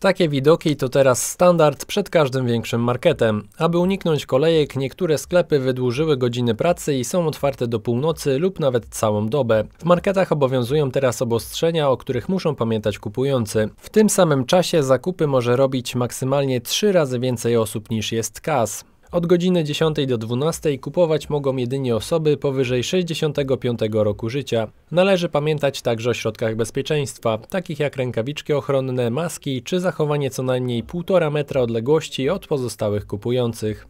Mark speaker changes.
Speaker 1: Takie widoki to teraz standard przed każdym większym marketem. Aby uniknąć kolejek, niektóre sklepy wydłużyły godziny pracy i są otwarte do północy lub nawet całą dobę. W marketach obowiązują teraz obostrzenia, o których muszą pamiętać kupujący. W tym samym czasie zakupy może robić maksymalnie 3 razy więcej osób niż jest kas. Od godziny 10 do 12 kupować mogą jedynie osoby powyżej 65 roku życia. Należy pamiętać także o środkach bezpieczeństwa, takich jak rękawiczki ochronne, maski czy zachowanie co najmniej 1,5 metra odległości od pozostałych kupujących.